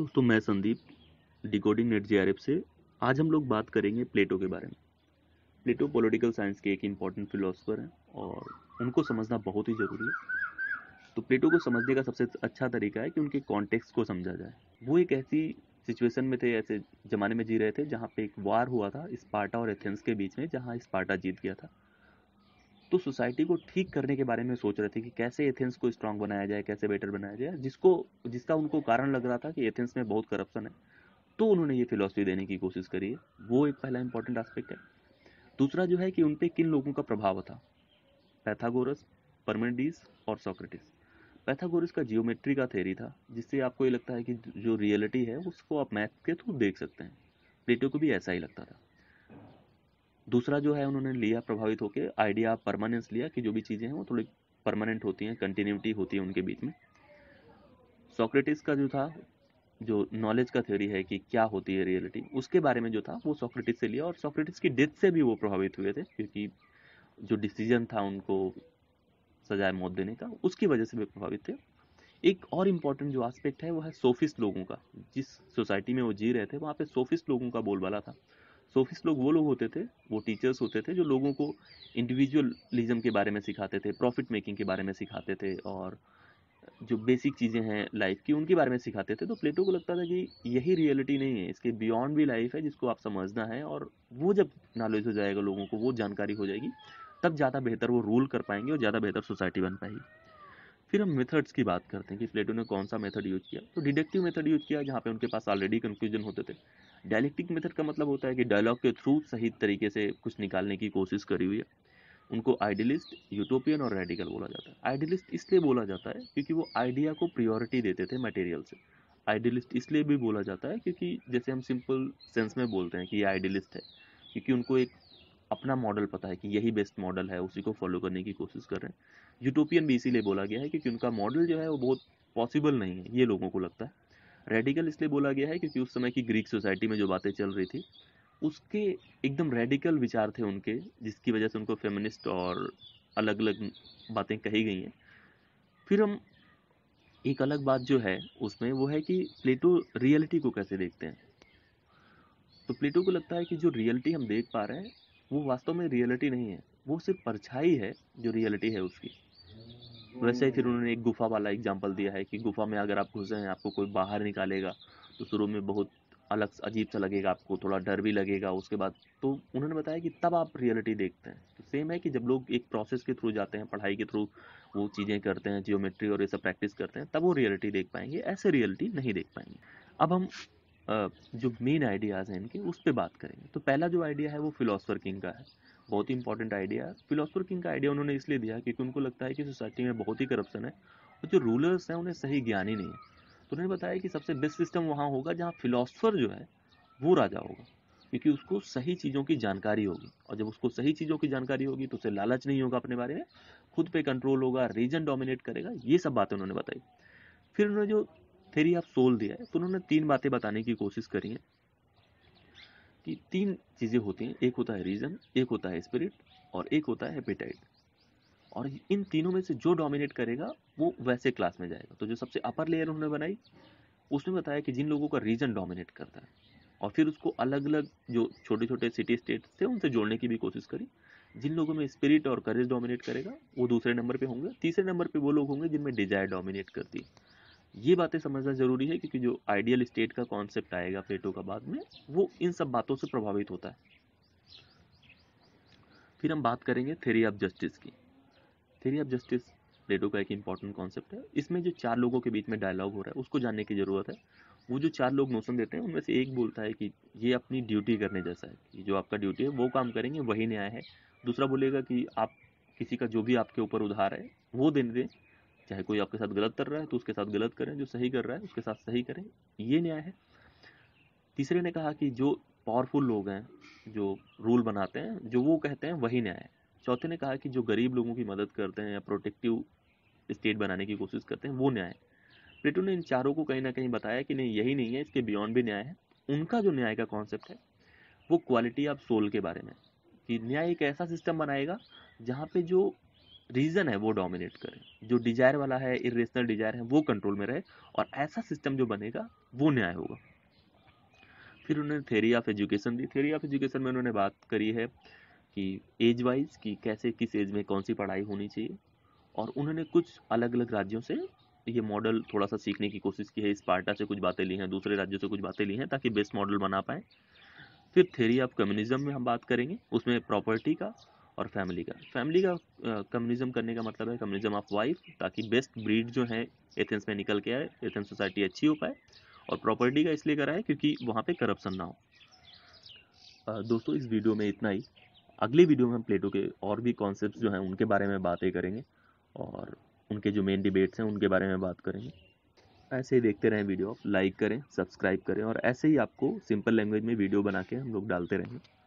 दोस्तों मैं Sandeep decoding net जे से आज हम लोग बात करेंगे प्लेटो के बारे में प्लेटो पॉलिटिकल साइंस के एक इम्पॉर्टेंट फिलोसफर हैं और उनको समझना बहुत ही ज़रूरी है तो प्लेटो को समझने का सबसे अच्छा तरीका है कि उनके कॉन्टेक्स्ट को समझा जाए वो एक ऐसी सिचुएशन में थे ऐसे ज़माने में जी रहे थे जहाँ पे एक वार हुआ था स्पार्टा और एथेंस के बीच में जहाँ स्पार्टा जीत गया था तो सोसाइटी को ठीक करने के बारे में सोच रहे थे कि कैसे एथेंस को स्ट्रांग बनाया जाए कैसे बेटर बनाया जाए जिसको जिसका उनको कारण लग रहा था कि एथेंस में बहुत करप्शन है तो उन्होंने ये फिलॉसफी देने की कोशिश करी है वो एक पहला इंपॉर्टेंट आस्पेक्ट है दूसरा जो है कि उन पर किन लोगों का प्रभाव था पैथागोरस परमेंडिस और सोक्रेटिस पैथागोरस का जियोमेट्री का थेरी था जिससे आपको ये लगता है कि जो रियलिटी है उसको आप मैथ के थ्रू देख सकते हैं प्लेटो को भी ऐसा ही लगता था दूसरा जो है उन्होंने लिया प्रभावित होकर आइडिया परमानेंस लिया कि जो भी चीज़ें हैं वो थोड़ी परमानेंट होती हैं कंटिन्यूटी होती है उनके बीच में सोक्रेटिस का जो था जो नॉलेज का थ्योरी है कि क्या होती है रियलिटी उसके बारे में जो था वो सोक्रेटिस से लिया और सोक्रेटिस की डेथ से भी वो प्रभावित हुए थे क्योंकि जो डिसीजन था उनको सजाए मौत देने का उसकी वजह से भी प्रभावित थे एक और इम्पॉर्टेंट जो आस्पेक्ट है वो है सोफिस्ट लोगों का जिस सोसाइटी में वो जी रहे थे वहाँ पे सोफिस्ट लोगों का बोलबाला था सोफिस लोग वो लोग होते थे वो टीचर्स होते थे जो लोगों को इंडिविजुअलिज्म के बारे में सिखाते थे प्रॉफिट मेकिंग के बारे में सिखाते थे और जो बेसिक चीज़ें हैं लाइफ की उनके बारे में सिखाते थे तो प्लेटो को लगता था कि यही रियलिटी नहीं है इसके बियॉन्ड भी लाइफ है जिसको आप समझना है और वो जब नॉलेज हो जाएगा लोगों को वो जानकारी हो जाएगी तब ज़्यादा बेहतर वो रूल कर पाएंगे और ज़्यादा बेहतर सोसाइटी बन पाएगी फिर हम मेथड्स की बात करते हैं कि प्लेटो ने कौन सा मेथड यूज किया तो डिडक्टिव मेथड यूज किया जहाँ पे उनके पास ऑलरेडी कंक्लूजन होते थे डायलेक्टिक मेथड का मतलब होता है कि डायलॉग के थ्रू सही तरीके से कुछ निकालने की कोशिश करी हुई है उनको आइडियलिस्ट यूटोपियन और रेडिकल बोला जाता है आइडियलिस्ट इसलिए बोला जाता है क्योंकि वो आइडिया को प्रियोरिटी देते थे मटेरियल से आइडियलिस्ट इसलिए भी बोला जाता है क्योंकि जैसे हम सिंपल सेंस में बोलते हैं कि ये आइडियलिस्ट है क्योंकि उनको एक अपना मॉडल पता है कि यही बेस्ट मॉडल है उसी को फॉलो करने की कोशिश कर रहे हैं यूटोपियन भी इसीलिए बोला गया है क्योंकि उनका मॉडल जो है वो बहुत पॉसिबल नहीं है ये लोगों को लगता है रेडिकल इसलिए बोला गया है क्योंकि उस समय की ग्रीक सोसाइटी में जो बातें चल रही थी उसके एकदम रेडिकल विचार थे उनके जिसकी वजह से उनको फेमिनिस्ट और अलग अलग बातें कही गई हैं फिर हम एक अलग बात जो है उसमें वो है कि प्लेटो रियलिटी को कैसे देखते हैं तो प्लेटो को लगता है कि जो रियलिटी हम देख पा रहे हैं वो वास्तव में रियलिटी नहीं है वो सिर्फ परछाई है जो रियलिटी है उसकी वैसे ही फिर उन्होंने एक गुफा वाला एग्जाम्पल दिया है कि गुफा में अगर आप घुसे हैं आपको कोई बाहर निकालेगा तो शुरू में बहुत अलग अजीब सा लगेगा आपको थोड़ा डर भी लगेगा उसके बाद तो उन्होंने बताया कि तब आप रियलिटी देखते हैं तो सेम है कि जब लोग एक प्रोसेस के थ्रू जाते हैं पढ़ाई के थ्रू वो चीज़ें करते हैं जियोमेट्री और ये सब प्रैक्टिस करते हैं तब वो रियलिटी देख पाएंगे ऐसे रियलिटी नहीं देख पाएंगे अब हम जो मेन आइडियाज़ हैं इनके उस पर बात करेंगे तो पहला जो आइडिया है वो फिलोसफर किंग का है बहुत ही इंपॉर्टेंट आइडिया है फिलोसफर किंग का आइडिया उन्होंने इसलिए दिया क्योंकि उनको लगता है कि सोसाइटी में बहुत ही करप्शन है और जो रूलर्स हैं उन्हें सही ज्ञान ही नहीं है तो उन्होंने बताया कि सबसे बेस्ट सिस्टम वहाँ होगा जहाँ फिलोसफर जो है वो राजा होगा क्योंकि उसको सही चीज़ों की जानकारी होगी और जब उसको सही चीज़ों की जानकारी होगी तो उसे लालच नहीं होगा अपने बारे में खुद पे कंट्रोल होगा रीजन डोमिनेट करेगा ये सब बातें उन्होंने बताई फिर उन्होंने जो थेरी ऑफ सोल दिया है तो उन्होंने तीन बातें बताने की कोशिश करी है कि तीन चीज़ें होती हैं एक होता है रीजन एक होता है स्पिरिट और एक होता है एपिटाइट और इन तीनों में से जो डोमिनेट करेगा वो वैसे क्लास में जाएगा तो जो सबसे अपर लेयर उन्होंने बनाई उसने बताया कि जिन लोगों का रीजन डोमिनेट करता है और फिर उसको अलग अलग जो छोटे छोटे सिटी स्टेट थे उनसे जोड़ने की भी कोशिश करी जिन लोगों में स्पिरिट और करेज डोमिनेट करेगा वो दूसरे नंबर पे होंगे तीसरे नंबर पे वो लोग होंगे जिनमें डिजायर डोमिनेट करती है ये बातें समझना ज़रूरी है क्योंकि जो आइडियल स्टेट का कॉन्सेप्ट आएगा प्लेटो का बाद में वो इन सब बातों से प्रभावित होता है फिर हम बात करेंगे थेरी ऑफ जस्टिस की थेरी ऑफ जस्टिस प्लेटो का एक इम्पॉर्टेंट कॉन्सेप्ट है इसमें जो चार लोगों के बीच में डायलॉग हो रहा है उसको जानने की ज़रूरत है वो जो चार लोग नोशन देते हैं उनमें से एक बोलता है कि ये अपनी ड्यूटी करने जैसा है कि जो आपका ड्यूटी है वो काम करेंगे वही न्याय है दूसरा बोलेगा कि आप किसी का जो भी आपके ऊपर उधार है वो देने दें चाहे कोई आपके साथ गलत कर रहा है तो उसके साथ गलत करें जो सही कर रहा है उसके साथ सही करें ये न्याय है तीसरे ने कहा कि जो पावरफुल लोग हैं जो रूल बनाते हैं जो वो कहते हैं वही न्याय है चौथे ने कहा कि जो गरीब लोगों की मदद करते हैं या प्रोटेक्टिव स्टेट बनाने की कोशिश करते हैं वो न्याय है प्लेटो ने इन चारों को कहीं ना कहीं बताया कि नहीं यही नहीं है इसके बियॉन्ड भी न्याय है उनका जो न्याय का कॉन्सेप्ट है वो क्वालिटी ऑफ सोल के बारे में कि न्याय एक ऐसा सिस्टम बनाएगा जहाँ पे जो रीज़न है वो डोमिनेट करें जो डिजायर वाला है इरेशनल डिजायर है वो कंट्रोल में रहे और ऐसा सिस्टम जो बनेगा वो न्याय होगा फिर उन्होंने थेरी ऑफ एजुकेशन दी थेरी ऑफ एजुकेशन में उन्होंने बात करी है कि एज वाइज कि कैसे किस एज में कौन सी पढ़ाई होनी चाहिए और उन्होंने कुछ अलग अलग राज्यों से ये मॉडल थोड़ा सा सीखने की कोशिश की है इस पार्टा से कुछ बातें ली हैं दूसरे राज्यों से कुछ बातें ली हैं ताकि बेस्ट मॉडल बना पाएँ फिर थेरी ऑफ कम्युनिज्म में हम बात करेंगे उसमें प्रॉपर्टी का और फैमिली का फैमिली का कम्युनिज्म करने का मतलब है कम्युनिज्म ऑफ वाइफ ताकि बेस्ट ब्रीड जो है एथेंस में निकल के आए एथेंस सोसाइटी अच्छी हो पाए और प्रॉपर्टी का इसलिए कराए क्योंकि वहाँ पर करप्शन ना हो दोस्तों इस वीडियो में इतना ही अगले वीडियो में हम प्लेटो के और भी कॉन्सेप्ट जो हैं उनके बारे में बातें करेंगे और उनके जो मेन डिबेट्स हैं उनके बारे में बात करेंगे ऐसे ही देखते रहें वीडियो आप लाइक करें सब्सक्राइब करें और ऐसे ही आपको सिंपल लैंग्वेज में वीडियो बना के हम लोग डालते रहेंगे